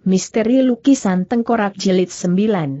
Misteri Lukisan Tengkorak Jilid 9. 9.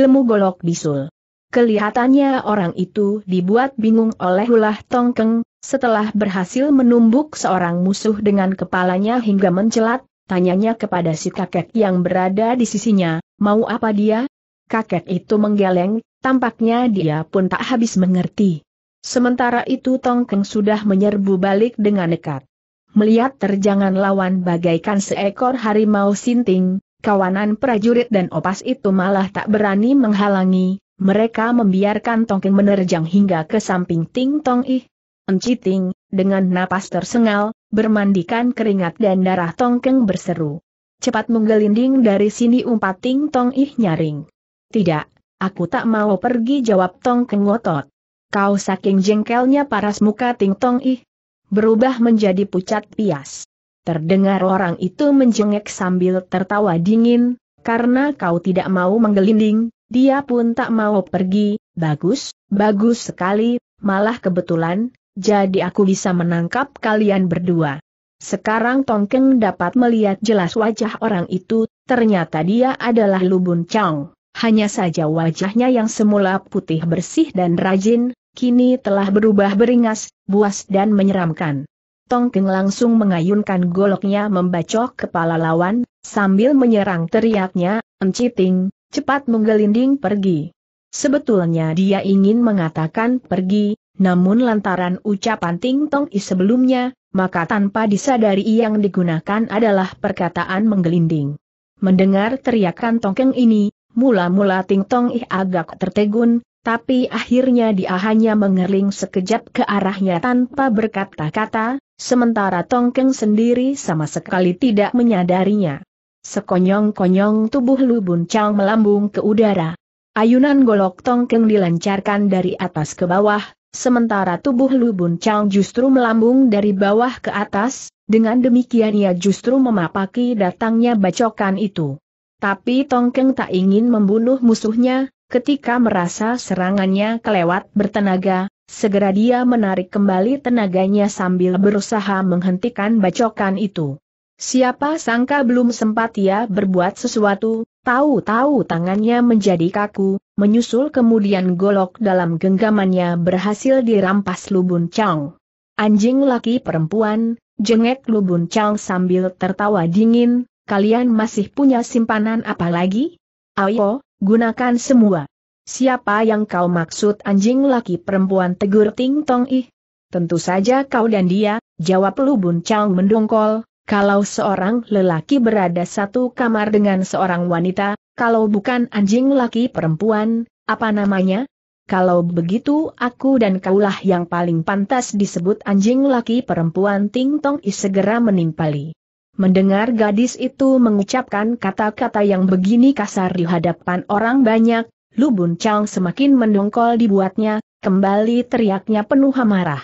Ilmu Golok Bisul Kelihatannya orang itu dibuat bingung oleh ulah tongkeng, setelah berhasil menumbuk seorang musuh dengan kepalanya hingga mencelat, tanyanya kepada si kakek yang berada di sisinya, mau apa dia? Kakek itu menggeleng, tampaknya dia pun tak habis mengerti. Sementara itu Tongkeng sudah menyerbu balik dengan nekat. Melihat terjangan lawan bagaikan seekor harimau sinting, kawanan prajurit dan opas itu malah tak berani menghalangi, mereka membiarkan Tongking menerjang hingga ke samping Ting Tong Ih. Enciting, dengan napas tersengal, bermandikan keringat dan darah Tongkeng berseru. Cepat menggelinding dari sini umpat Ting Tong Ih nyaring. Tidak, aku tak mau pergi jawab Tongkeng ngotot. Kau saking jengkelnya paras muka Ting Tong Ih, berubah menjadi pucat pias. Terdengar orang itu menjengek sambil tertawa dingin, karena kau tidak mau menggelinding, dia pun tak mau pergi, bagus, bagus sekali, malah kebetulan, jadi aku bisa menangkap kalian berdua. Sekarang Tongkeng dapat melihat jelas wajah orang itu, ternyata dia adalah Lubun Chang. Hanya saja wajahnya yang semula putih bersih dan rajin, kini telah berubah beringas, buas dan menyeramkan. Tong Keng langsung mengayunkan goloknya membacok kepala lawan, sambil menyerang teriaknya, Enciting, cepat menggelinding pergi. Sebetulnya dia ingin mengatakan pergi, namun lantaran ucapan Ting Tong I sebelumnya, maka tanpa disadari yang digunakan adalah perkataan menggelinding. Mendengar teriakan Tong Keng ini, mula-mula Ting Tong I agak tertegun, tapi akhirnya dia hanya mengering sekejap ke arahnya tanpa berkata-kata, sementara Tongkeng sendiri sama sekali tidak menyadarinya. Sekonyong-konyong tubuh Lu Bun Chang melambung ke udara. Ayunan golok Tongkeng dilancarkan dari atas ke bawah, sementara tubuh Lu Bun Chang justru melambung dari bawah ke atas, dengan demikian ia justru memapaki datangnya bacokan itu. Tapi Tongkeng tak ingin membunuh musuhnya, Ketika merasa serangannya kelewat bertenaga, segera dia menarik kembali tenaganya sambil berusaha menghentikan bacokan itu. Siapa sangka belum sempat ia berbuat sesuatu, tahu-tahu tangannya menjadi kaku, menyusul kemudian golok dalam genggamannya berhasil dirampas Lubun Chang. Anjing laki perempuan, jengek Lubun Chang sambil tertawa dingin, kalian masih punya simpanan apa lagi? Ayo, Gunakan semua. Siapa yang kau maksud anjing laki perempuan tegur Ting Tong Ih? Tentu saja kau dan dia, jawab Lu Bun Chang mendongkol, kalau seorang lelaki berada satu kamar dengan seorang wanita, kalau bukan anjing laki perempuan, apa namanya? Kalau begitu aku dan kaulah yang paling pantas disebut anjing laki perempuan Ting Tong ih segera menimpali. Mendengar gadis itu mengucapkan kata-kata yang begini kasar di hadapan orang banyak, Lubun Chang semakin mendongkol dibuatnya, kembali teriaknya penuh amarah.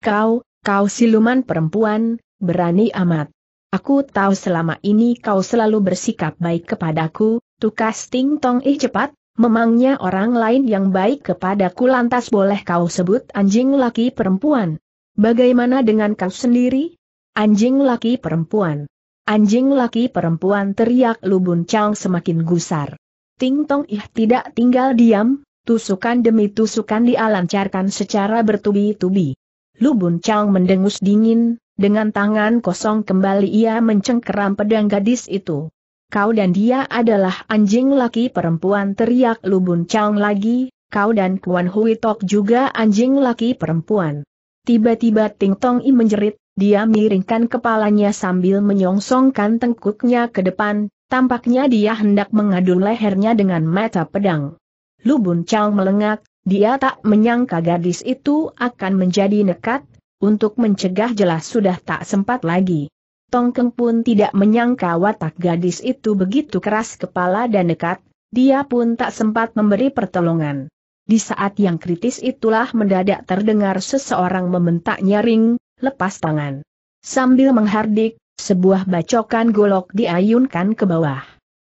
Kau, kau siluman perempuan, berani amat. Aku tahu selama ini kau selalu bersikap baik kepadaku, tukas ting tong ih cepat, memangnya orang lain yang baik kepadaku lantas boleh kau sebut anjing laki perempuan. Bagaimana dengan kau sendiri? Anjing laki perempuan. Anjing laki perempuan teriak Lubun Chang semakin gusar. Ting Tong Ih tidak tinggal diam, tusukan demi tusukan dialancarkan secara bertubi-tubi. Lubun Chang mendengus dingin, dengan tangan kosong kembali ia mencengkeram pedang gadis itu. Kau dan dia adalah anjing laki perempuan teriak Lubun Chang lagi, kau dan Kuan Hui Tok juga anjing laki perempuan. Tiba-tiba Ting Tong I menjerit, dia miringkan kepalanya sambil menyongsongkan tengkuknya ke depan, tampaknya dia hendak mengadu lehernya dengan mata pedang. Lu Bun Chao melengak, dia tak menyangka gadis itu akan menjadi nekat, untuk mencegah jelas sudah tak sempat lagi. Tongkeng pun tidak menyangka watak gadis itu begitu keras kepala dan nekat, dia pun tak sempat memberi pertolongan. Di saat yang kritis itulah mendadak terdengar seseorang mementak nyaring, lepas tangan. Sambil menghardik, sebuah bacokan golok diayunkan ke bawah.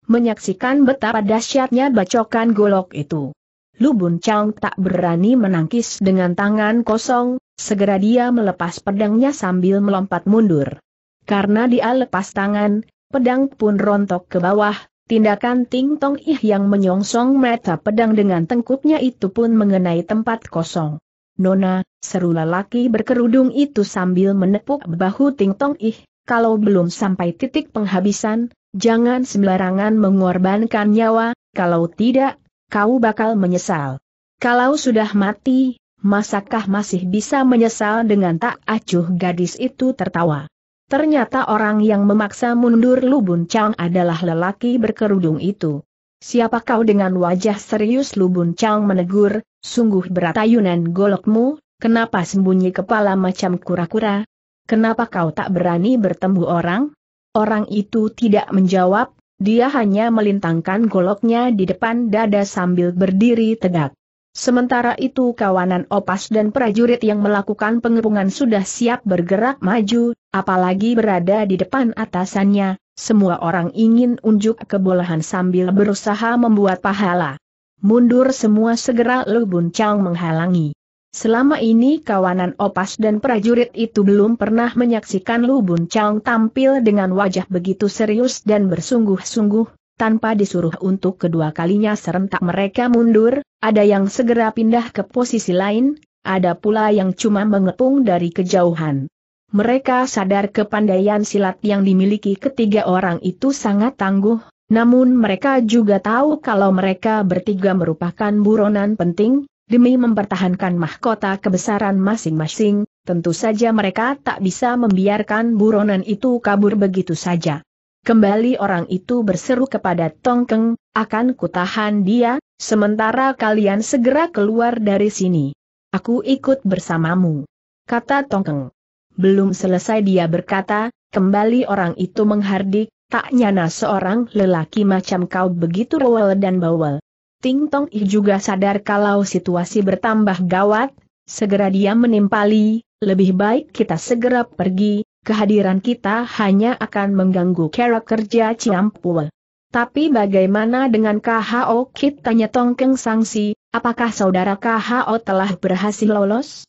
Menyaksikan betapa dahsyatnya bacokan golok itu. Lubun Chang tak berani menangkis dengan tangan kosong, segera dia melepas pedangnya sambil melompat mundur. Karena dia lepas tangan, pedang pun rontok ke bawah, Tindakan Ting Tong Ih yang menyongsong mata pedang dengan tengkuknya itu pun mengenai tempat kosong. Nona, seru lelaki berkerudung itu sambil menepuk bahu Ting Tong Ih, kalau belum sampai titik penghabisan, jangan sembarangan mengorbankan nyawa, kalau tidak, kau bakal menyesal. Kalau sudah mati, masakah masih bisa menyesal dengan tak acuh gadis itu tertawa. Ternyata orang yang memaksa mundur Lubun Chang adalah lelaki berkerudung itu. Siapa kau dengan wajah serius Lubun Chang menegur, sungguh berat ayunan golokmu, kenapa sembunyi kepala macam kura-kura? Kenapa kau tak berani bertemu orang? Orang itu tidak menjawab, dia hanya melintangkan goloknya di depan dada sambil berdiri tegak. Sementara itu kawanan opas dan prajurit yang melakukan pengepungan sudah siap bergerak maju, apalagi berada di depan atasannya, semua orang ingin unjuk kebolehan sambil berusaha membuat pahala. Mundur semua segera Lubun Chang menghalangi. Selama ini kawanan opas dan prajurit itu belum pernah menyaksikan Lubun Chang tampil dengan wajah begitu serius dan bersungguh-sungguh, tanpa disuruh untuk kedua kalinya serentak mereka mundur, ada yang segera pindah ke posisi lain, ada pula yang cuma mengepung dari kejauhan. Mereka sadar kepandaian silat yang dimiliki ketiga orang itu sangat tangguh, namun mereka juga tahu kalau mereka bertiga merupakan buronan penting, demi mempertahankan mahkota kebesaran masing-masing, tentu saja mereka tak bisa membiarkan buronan itu kabur begitu saja. Kembali orang itu berseru kepada Tongkeng, akan kutahan dia, sementara kalian segera keluar dari sini. Aku ikut bersamamu. Kata Tongkeng. Belum selesai dia berkata, kembali orang itu menghardik, tak nyana seorang lelaki macam kau begitu rewel dan bawel. Ting Tong I juga sadar kalau situasi bertambah gawat, segera dia menimpali, lebih baik kita segera pergi, kehadiran kita hanya akan mengganggu kerok kerja Ciampua. Tapi bagaimana dengan KHO Kit tanya Tongkeng Sangsi, apakah saudara KHO telah berhasil lolos?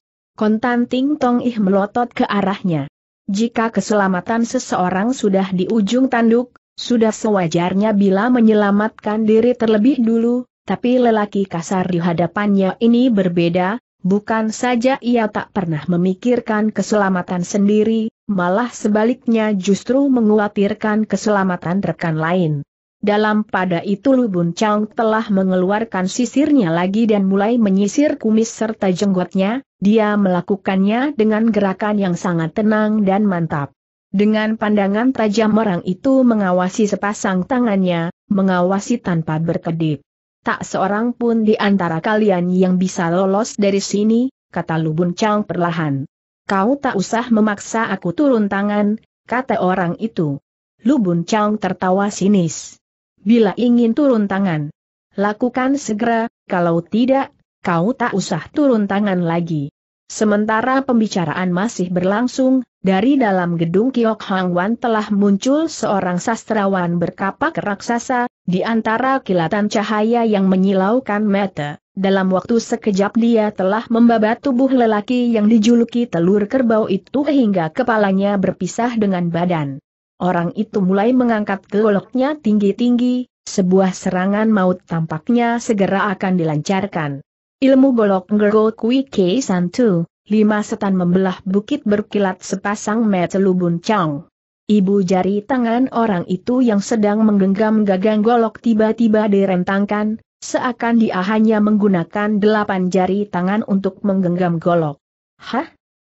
Ting Tong Ih melotot ke arahnya. Jika keselamatan seseorang sudah di ujung tanduk, sudah sewajarnya bila menyelamatkan diri terlebih dulu, tapi lelaki kasar di hadapannya ini berbeda, bukan saja ia tak pernah memikirkan keselamatan sendiri, malah sebaliknya justru menguatirkan keselamatan rekan lain. Dalam pada itu Lubun Chang telah mengeluarkan sisirnya lagi dan mulai menyisir kumis serta jenggotnya, dia melakukannya dengan gerakan yang sangat tenang dan mantap. Dengan pandangan tajam orang itu mengawasi sepasang tangannya, mengawasi tanpa berkedip. Tak seorang pun di antara kalian yang bisa lolos dari sini, kata Lubun Chang perlahan. Kau tak usah memaksa aku turun tangan, kata orang itu. Lubun Chang tertawa sinis. Bila ingin turun tangan, lakukan segera, kalau tidak, kau tak usah turun tangan lagi. Sementara pembicaraan masih berlangsung, dari dalam gedung Kiok Hang Wan telah muncul seorang sastrawan berkapak raksasa, di antara kilatan cahaya yang menyilaukan mata. Dalam waktu sekejap dia telah membabat tubuh lelaki yang dijuluki telur kerbau itu hingga kepalanya berpisah dengan badan. Orang itu mulai mengangkat goloknya tinggi-tinggi, sebuah serangan maut tampaknya segera akan dilancarkan. Ilmu golok Ngergo Kui Kei Santu, lima setan membelah bukit berkilat sepasang metelubun cong. Ibu jari tangan orang itu yang sedang menggenggam gagang golok tiba-tiba direntangkan, Seakan dia hanya menggunakan delapan jari tangan untuk menggenggam golok. Hah?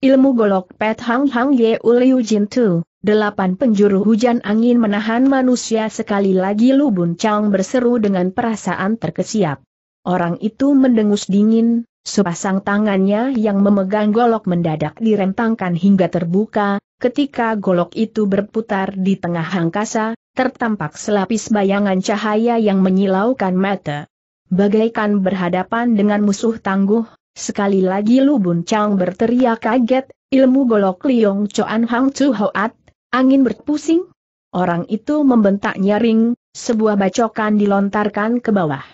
Ilmu golok Pet Hang Hang Ye Uliu Jin Tu, delapan penjuru hujan angin menahan manusia sekali lagi Lu Bun Chang berseru dengan perasaan terkesiap. Orang itu mendengus dingin, sepasang tangannya yang memegang golok mendadak direntangkan hingga terbuka, ketika golok itu berputar di tengah angkasa, tertampak selapis bayangan cahaya yang menyilaukan mata bagaikan berhadapan dengan musuh tangguh, sekali lagi Lu Bun Chang berteriak kaget, ilmu golok Liong Choan Hang Chu Hoat, angin berpusing. Orang itu membentak nyaring, sebuah bacokan dilontarkan ke bawah.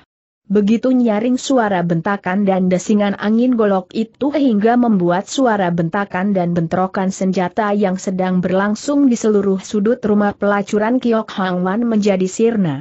Begitu nyaring suara bentakan dan desingan angin golok itu hingga membuat suara bentakan dan bentrokan senjata yang sedang berlangsung di seluruh sudut rumah pelacuran Kiok Hang Wan menjadi sirna.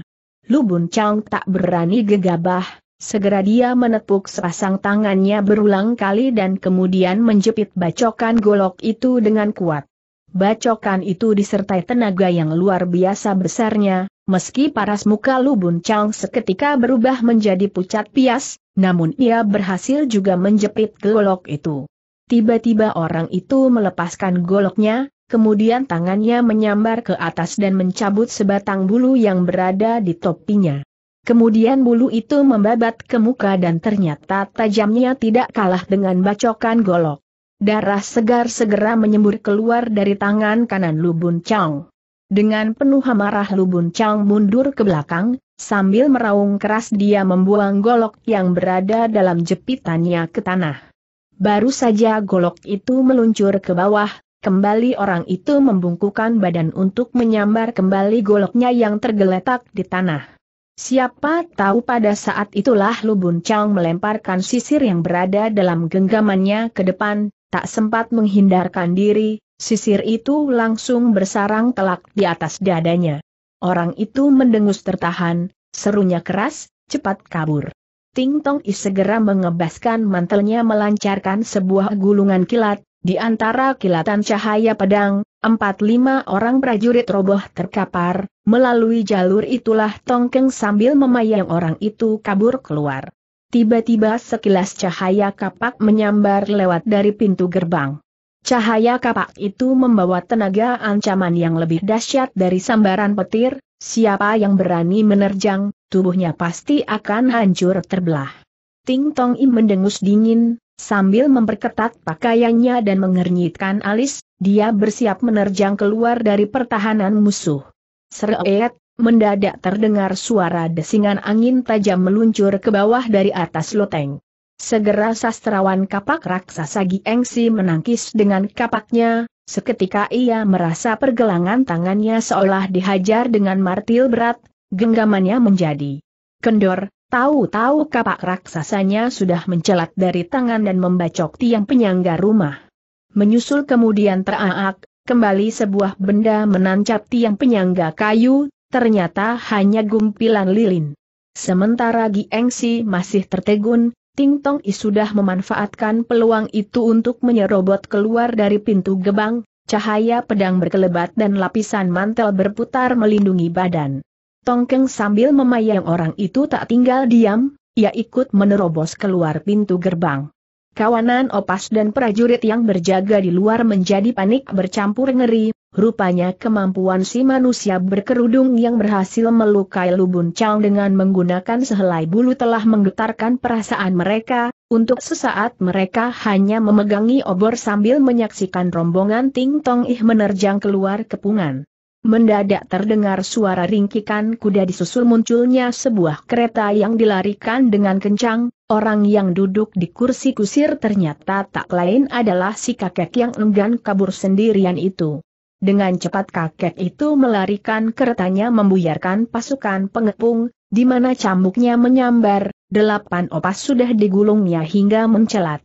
Lubun Chang tak berani gegabah, segera dia menepuk sepasang tangannya berulang kali dan kemudian menjepit bacokan golok itu dengan kuat. Bacokan itu disertai tenaga yang luar biasa besarnya, meski paras muka Lubun Chang seketika berubah menjadi pucat pias, namun ia berhasil juga menjepit golok itu. Tiba-tiba orang itu melepaskan goloknya, kemudian tangannya menyambar ke atas dan mencabut sebatang bulu yang berada di topinya. Kemudian bulu itu membabat ke muka dan ternyata tajamnya tidak kalah dengan bacokan golok. Darah segar segera menyembur keluar dari tangan kanan Lubun Chang. Dengan penuh amarah Lubun Chang mundur ke belakang, sambil meraung keras dia membuang golok yang berada dalam jepitannya ke tanah. Baru saja golok itu meluncur ke bawah, Kembali orang itu membungkukan badan untuk menyambar kembali goloknya yang tergeletak di tanah. Siapa tahu pada saat itulah Lubun Chang melemparkan sisir yang berada dalam genggamannya ke depan, tak sempat menghindarkan diri, sisir itu langsung bersarang telak di atas dadanya. Orang itu mendengus tertahan, serunya keras, cepat kabur. Ting Tong I segera mengebaskan mantelnya melancarkan sebuah gulungan kilat, di antara kilatan cahaya pedang, empat lima orang prajurit roboh terkapar, melalui jalur itulah Tongkeng sambil memayang orang itu kabur keluar. Tiba-tiba sekilas cahaya kapak menyambar lewat dari pintu gerbang. Cahaya kapak itu membawa tenaga ancaman yang lebih dahsyat dari sambaran petir, siapa yang berani menerjang, tubuhnya pasti akan hancur terbelah. Ting Tong Im mendengus dingin, Sambil memperketat pakaiannya dan mengernyitkan alis, dia bersiap menerjang keluar dari pertahanan musuh. Sereet, mendadak terdengar suara desingan angin tajam meluncur ke bawah dari atas loteng. Segera sastrawan kapak raksasa Giengsi menangkis dengan kapaknya, seketika ia merasa pergelangan tangannya seolah dihajar dengan martil berat, genggamannya menjadi kendor, Tahu-tahu kapak raksasanya sudah mencelat dari tangan dan membacok tiang penyangga rumah. Menyusul kemudian teraak, kembali sebuah benda menancap tiang penyangga kayu, ternyata hanya gumpilan lilin. Sementara Giengsi masih tertegun, Ting Tong I sudah memanfaatkan peluang itu untuk menyerobot keluar dari pintu gebang, cahaya pedang berkelebat dan lapisan mantel berputar melindungi badan. Tongkeng sambil memayang orang itu tak tinggal diam, ia ikut menerobos keluar pintu gerbang. Kawanan opas dan prajurit yang berjaga di luar menjadi panik bercampur ngeri, rupanya kemampuan si manusia berkerudung yang berhasil melukai Lubun Chang dengan menggunakan sehelai bulu telah menggetarkan perasaan mereka, untuk sesaat mereka hanya memegangi obor sambil menyaksikan rombongan Ting Tong Ih menerjang keluar kepungan. Mendadak terdengar suara ringkikan kuda disusul munculnya sebuah kereta yang dilarikan dengan kencang, orang yang duduk di kursi kusir ternyata tak lain adalah si kakek yang enggan kabur sendirian itu. Dengan cepat kakek itu melarikan keretanya membuyarkan pasukan pengepung, di mana cambuknya menyambar, delapan opas sudah digulungnya hingga mencelat.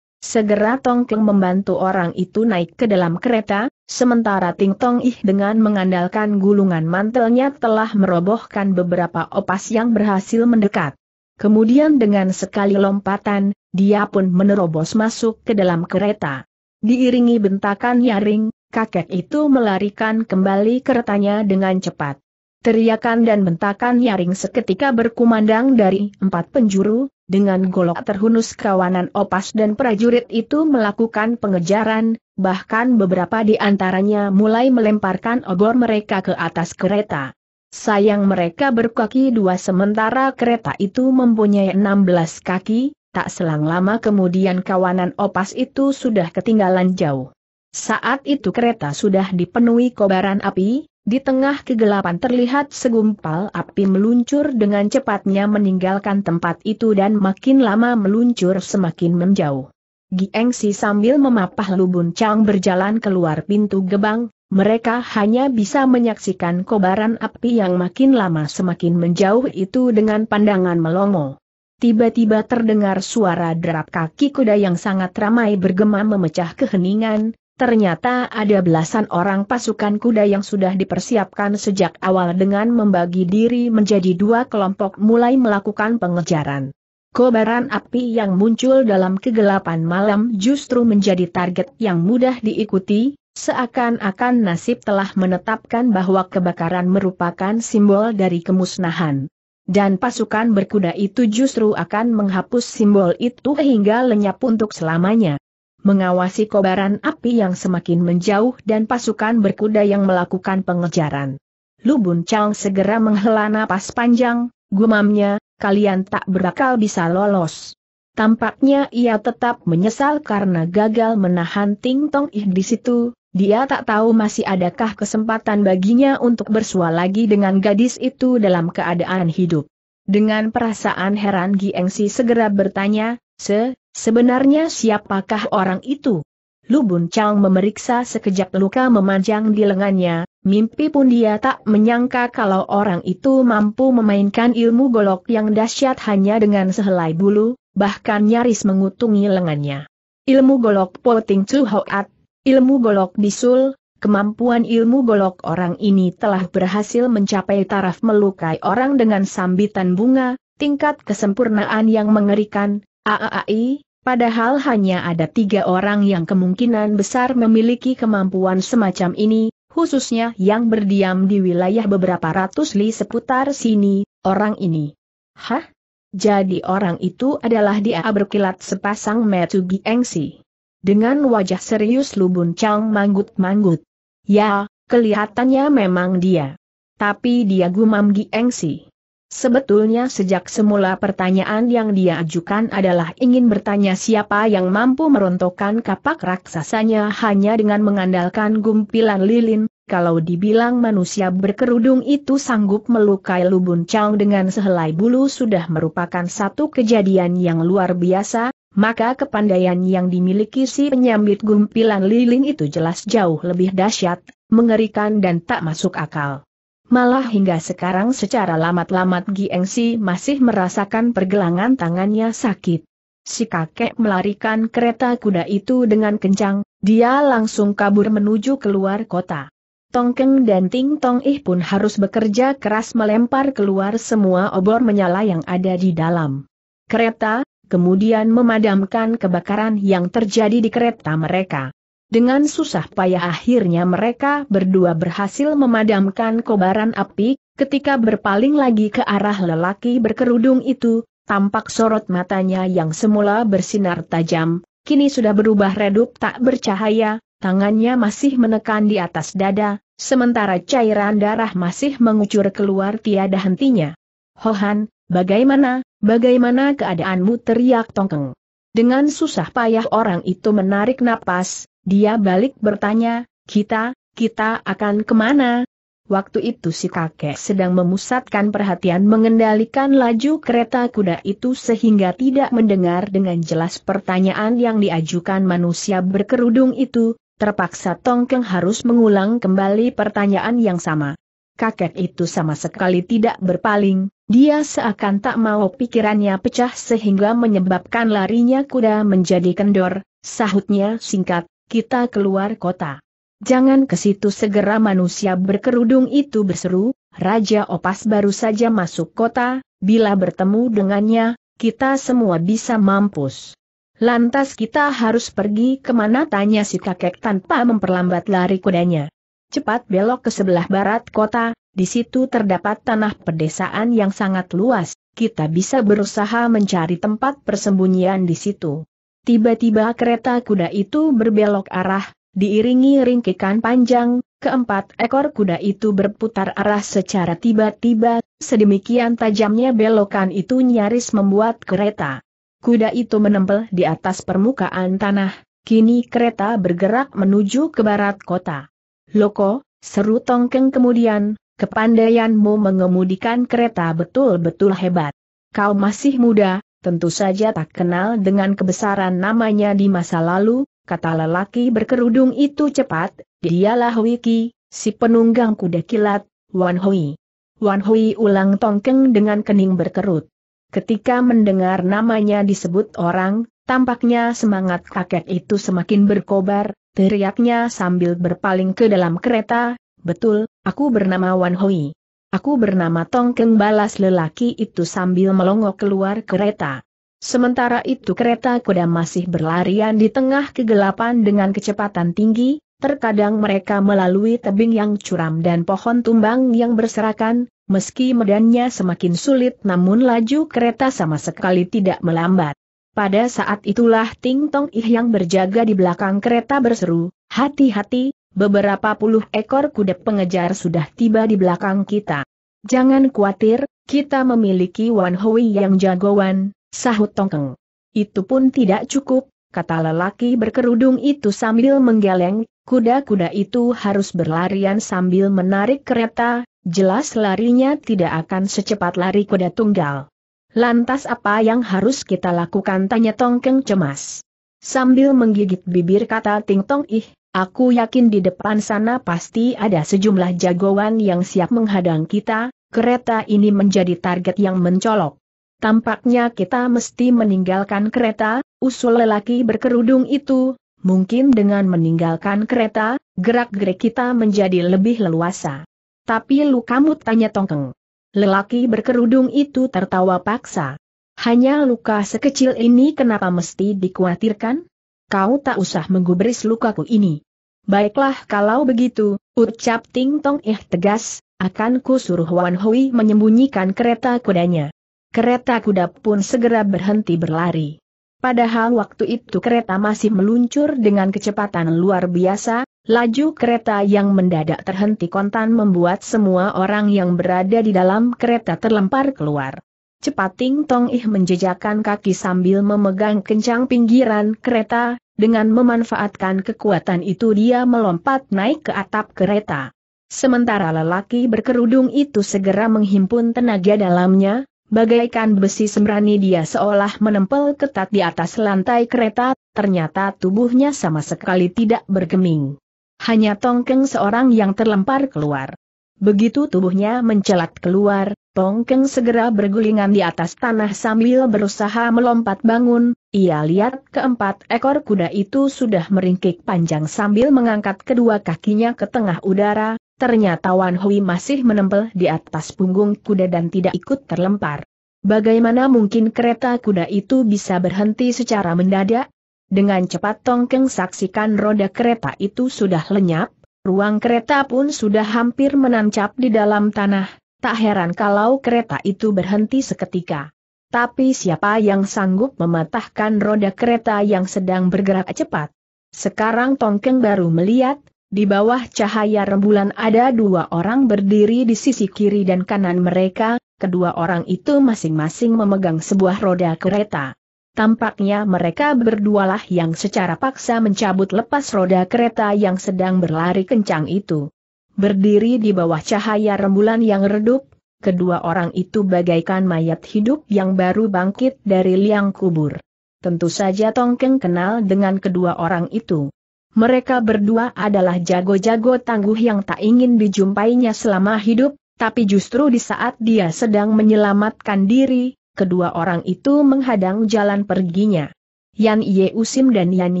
Segera Tong Keng membantu orang itu naik ke dalam kereta, sementara Ting Tong Ih dengan mengandalkan gulungan mantelnya telah merobohkan beberapa opas yang berhasil mendekat. Kemudian dengan sekali lompatan, dia pun menerobos masuk ke dalam kereta. Diiringi bentakan nyaring, kakek itu melarikan kembali keretanya dengan cepat. Teriakan dan bentakan nyaring seketika berkumandang dari empat penjuru, dengan golok terhunus kawanan opas dan prajurit itu melakukan pengejaran, bahkan beberapa di antaranya mulai melemparkan obor mereka ke atas kereta. Sayang mereka berkaki dua sementara kereta itu mempunyai 16 kaki, tak selang lama kemudian kawanan opas itu sudah ketinggalan jauh. Saat itu kereta sudah dipenuhi kobaran api, di tengah kegelapan terlihat segumpal api meluncur dengan cepatnya meninggalkan tempat itu dan makin lama meluncur semakin menjauh. Giengsi sambil memapah lubun Chang berjalan keluar pintu gebang, mereka hanya bisa menyaksikan kobaran api yang makin lama semakin menjauh itu dengan pandangan melongo. Tiba-tiba terdengar suara derap kaki kuda yang sangat ramai bergema memecah keheningan, Ternyata ada belasan orang pasukan kuda yang sudah dipersiapkan sejak awal dengan membagi diri menjadi dua kelompok mulai melakukan pengejaran. Kobaran api yang muncul dalam kegelapan malam justru menjadi target yang mudah diikuti, seakan-akan nasib telah menetapkan bahwa kebakaran merupakan simbol dari kemusnahan. Dan pasukan berkuda itu justru akan menghapus simbol itu hingga lenyap untuk selamanya mengawasi kobaran api yang semakin menjauh dan pasukan berkuda yang melakukan pengejaran. Lubun Chang segera menghela napas panjang, gumamnya, kalian tak berakal bisa lolos. Tampaknya ia tetap menyesal karena gagal menahan Ting Tong Ih di situ, dia tak tahu masih adakah kesempatan baginya untuk bersua lagi dengan gadis itu dalam keadaan hidup. Dengan perasaan heran Giengsi segera bertanya, Se, Sebenarnya siapakah orang itu? Lubun Chang memeriksa sekejap luka memanjang di lengannya, mimpi pun dia tak menyangka kalau orang itu mampu memainkan ilmu golok yang dahsyat hanya dengan sehelai bulu, bahkan nyaris mengutungi lengannya. Ilmu golok Poting Chu Hoat, ilmu golok bisul, kemampuan ilmu golok orang ini telah berhasil mencapai taraf melukai orang dengan sambitan bunga, tingkat kesempurnaan yang mengerikan, Aaai. Padahal hanya ada tiga orang yang kemungkinan besar memiliki kemampuan semacam ini, khususnya yang berdiam di wilayah beberapa ratus li seputar sini, orang ini. Hah? Jadi orang itu adalah dia berkilat sepasang metu gengsi. Dengan wajah serius Lubun Chang manggut-manggut. Ya, kelihatannya memang dia. Tapi dia gumam gengsi. Sebetulnya sejak semula pertanyaan yang dia ajukan adalah ingin bertanya siapa yang mampu merontokkan kapak raksasanya hanya dengan mengandalkan gumpilan lilin, kalau dibilang manusia berkerudung itu sanggup melukai lubun cang dengan sehelai bulu sudah merupakan satu kejadian yang luar biasa, maka kepandaian yang dimiliki si penyambit gumpilan lilin itu jelas jauh lebih dahsyat, mengerikan dan tak masuk akal. Malah hingga sekarang secara lamat-lamat Giengsi masih merasakan pergelangan tangannya sakit. Si kakek melarikan kereta kuda itu dengan kencang, dia langsung kabur menuju keluar kota. Tongkeng dan Ting Tong Ih pun harus bekerja keras melempar keluar semua obor menyala yang ada di dalam kereta, kemudian memadamkan kebakaran yang terjadi di kereta mereka. Dengan susah payah akhirnya mereka berdua berhasil memadamkan kobaran api, ketika berpaling lagi ke arah lelaki berkerudung itu, tampak sorot matanya yang semula bersinar tajam, kini sudah berubah redup tak bercahaya, tangannya masih menekan di atas dada, sementara cairan darah masih mengucur keluar tiada hentinya. Hohan, bagaimana, bagaimana keadaanmu teriak Tongkeng. Dengan susah payah orang itu menarik napas, dia balik bertanya, kita, kita akan kemana? Waktu itu si kakek sedang memusatkan perhatian mengendalikan laju kereta kuda itu sehingga tidak mendengar dengan jelas pertanyaan yang diajukan manusia berkerudung itu, terpaksa Tongkeng harus mengulang kembali pertanyaan yang sama. Kakek itu sama sekali tidak berpaling, dia seakan tak mau pikirannya pecah sehingga menyebabkan larinya kuda menjadi kendor, sahutnya singkat, kita keluar kota. Jangan ke situ segera manusia berkerudung itu berseru, Raja Opas baru saja masuk kota, bila bertemu dengannya, kita semua bisa mampus. Lantas kita harus pergi kemana tanya si kakek tanpa memperlambat lari kudanya. Cepat belok ke sebelah barat kota, di situ terdapat tanah pedesaan yang sangat luas, kita bisa berusaha mencari tempat persembunyian di situ. Tiba-tiba kereta kuda itu berbelok arah, diiringi ringkikan panjang, keempat ekor kuda itu berputar arah secara tiba-tiba, sedemikian tajamnya belokan itu nyaris membuat kereta. Kuda itu menempel di atas permukaan tanah, kini kereta bergerak menuju ke barat kota. Loko, seru Tongkeng kemudian, kepandaianmu mengemudikan kereta betul-betul hebat. Kau masih muda, tentu saja tak kenal dengan kebesaran namanya di masa lalu, kata lelaki berkerudung itu cepat, dialah Wiki, si penunggang kuda kilat, Wan Hui. Wan Hui ulang tongkeng dengan kening berkerut. Ketika mendengar namanya disebut orang, tampaknya semangat kakek itu semakin berkobar, teriaknya sambil berpaling ke dalam kereta, betul, aku bernama Wan Hui. Aku bernama Tongkeng balas lelaki itu sambil melongo keluar kereta. Sementara itu kereta kuda masih berlarian di tengah kegelapan dengan kecepatan tinggi, terkadang mereka melalui tebing yang curam dan pohon tumbang yang berserakan, meski medannya semakin sulit namun laju kereta sama sekali tidak melambat. Pada saat itulah Ting Tong Ih yang berjaga di belakang kereta berseru, hati-hati, beberapa puluh ekor kuda pengejar sudah tiba di belakang kita. Jangan khawatir, kita memiliki Wan Hui yang jagoan, sahut Tongkeng. Itu pun tidak cukup, kata lelaki berkerudung itu sambil menggeleng, kuda-kuda itu harus berlarian sambil menarik kereta, jelas larinya tidak akan secepat lari kuda tunggal. Lantas apa yang harus kita lakukan tanya Tongkeng cemas. Sambil menggigit bibir kata Ting Tong Ih, Aku yakin di depan sana pasti ada sejumlah jagoan yang siap menghadang kita, kereta ini menjadi target yang mencolok. Tampaknya kita mesti meninggalkan kereta, usul lelaki berkerudung itu, mungkin dengan meninggalkan kereta, gerak-gerik kita menjadi lebih leluasa. Tapi lu kamu tanya tongkeng. Lelaki berkerudung itu tertawa paksa. Hanya luka sekecil ini kenapa mesti dikhawatirkan? kau tak usah menggubris lukaku ini. Baiklah kalau begitu, ucap Ting Tong Eh tegas, akan ku suruh Wan Hui menyembunyikan kereta kudanya. Kereta kuda pun segera berhenti berlari. Padahal waktu itu kereta masih meluncur dengan kecepatan luar biasa, laju kereta yang mendadak terhenti kontan membuat semua orang yang berada di dalam kereta terlempar keluar. Cepat Ting Tong Ih menjejakkan kaki sambil memegang kencang pinggiran kereta, dengan memanfaatkan kekuatan itu dia melompat naik ke atap kereta. Sementara lelaki berkerudung itu segera menghimpun tenaga dalamnya, bagaikan besi sembrani dia seolah menempel ketat di atas lantai kereta, ternyata tubuhnya sama sekali tidak bergeming. Hanya Tongkeng seorang yang terlempar keluar. Begitu tubuhnya mencelat keluar, Tongkeng segera bergulingan di atas tanah sambil berusaha melompat bangun, ia lihat keempat ekor kuda itu sudah meringkik panjang sambil mengangkat kedua kakinya ke tengah udara, ternyata Wan Hui masih menempel di atas punggung kuda dan tidak ikut terlempar. Bagaimana mungkin kereta kuda itu bisa berhenti secara mendadak? Dengan cepat Tongkeng saksikan roda kereta itu sudah lenyap, Ruang kereta pun sudah hampir menancap di dalam tanah, tak heran kalau kereta itu berhenti seketika. Tapi siapa yang sanggup mematahkan roda kereta yang sedang bergerak cepat? Sekarang Tongkeng baru melihat, di bawah cahaya rembulan ada dua orang berdiri di sisi kiri dan kanan mereka, kedua orang itu masing-masing memegang sebuah roda kereta. Tampaknya mereka berdualah yang secara paksa mencabut lepas roda kereta yang sedang berlari kencang itu. Berdiri di bawah cahaya rembulan yang redup, kedua orang itu bagaikan mayat hidup yang baru bangkit dari liang kubur. Tentu saja Tongkeng kenal dengan kedua orang itu. Mereka berdua adalah jago-jago tangguh yang tak ingin dijumpainya selama hidup, tapi justru di saat dia sedang menyelamatkan diri, kedua orang itu menghadang jalan perginya. Yan Yeusim dan Yan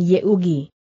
Yeugi.